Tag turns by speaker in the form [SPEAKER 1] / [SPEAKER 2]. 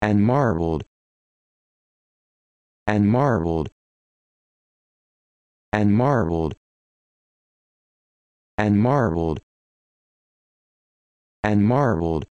[SPEAKER 1] and marbled and marbled and marbled and marbled and marbled